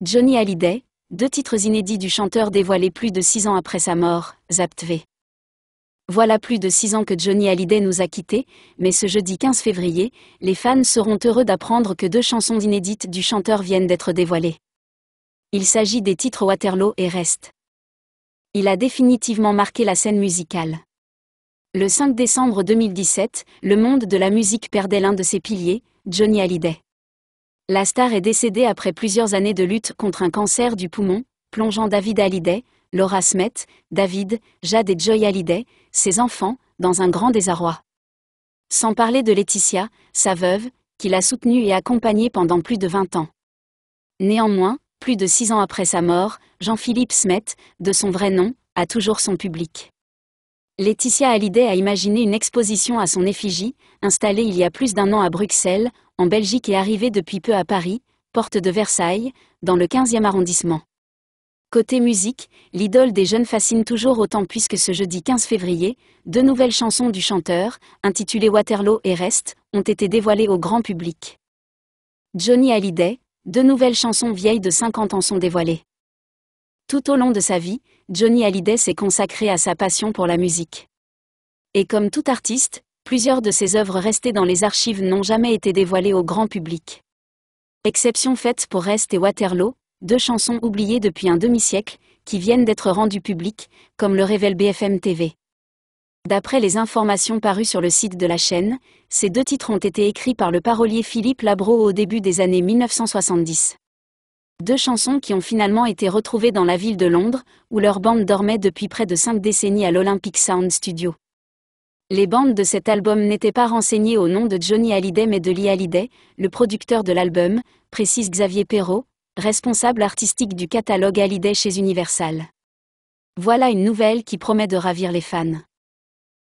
Johnny Hallyday, deux titres inédits du chanteur dévoilés plus de six ans après sa mort, Zapt V. Voilà plus de six ans que Johnny Hallyday nous a quittés, mais ce jeudi 15 février, les fans seront heureux d'apprendre que deux chansons inédites du chanteur viennent d'être dévoilées. Il s'agit des titres Waterloo et Reste. Il a définitivement marqué la scène musicale. Le 5 décembre 2017, le monde de la musique perdait l'un de ses piliers, Johnny Hallyday. La star est décédée après plusieurs années de lutte contre un cancer du poumon, plongeant David Hallyday, Laura Smet, David, Jade et Joy Hallyday, ses enfants, dans un grand désarroi. Sans parler de Laetitia, sa veuve, qui l'a soutenue et accompagnée pendant plus de 20 ans. Néanmoins, plus de six ans après sa mort, Jean-Philippe Smet, de son vrai nom, a toujours son public. Laetitia Hallyday a imaginé une exposition à son effigie, installée il y a plus d'un an à Bruxelles, en Belgique et arrivé depuis peu à Paris, porte de Versailles, dans le 15e arrondissement. Côté musique, l'idole des jeunes fascine toujours autant puisque ce jeudi 15 février, deux nouvelles chansons du chanteur, intitulées Waterloo et Reste, ont été dévoilées au grand public. Johnny Hallyday, deux nouvelles chansons vieilles de 50 ans sont dévoilées. Tout au long de sa vie, Johnny Hallyday s'est consacré à sa passion pour la musique. Et comme tout artiste, plusieurs de ses œuvres restées dans les archives n'ont jamais été dévoilées au grand public. Exception faite pour Rest et Waterloo, deux chansons oubliées depuis un demi-siècle, qui viennent d'être rendues publiques, comme le révèle BFM TV. D'après les informations parues sur le site de la chaîne, ces deux titres ont été écrits par le parolier Philippe Labro au début des années 1970. Deux chansons qui ont finalement été retrouvées dans la ville de Londres, où leur bande dormait depuis près de cinq décennies à l'Olympic Sound Studio. Les bandes de cet album n'étaient pas renseignées au nom de Johnny Hallyday mais de Lee Hallyday, le producteur de l'album, précise Xavier Perrault, responsable artistique du catalogue Hallyday chez Universal. Voilà une nouvelle qui promet de ravir les fans.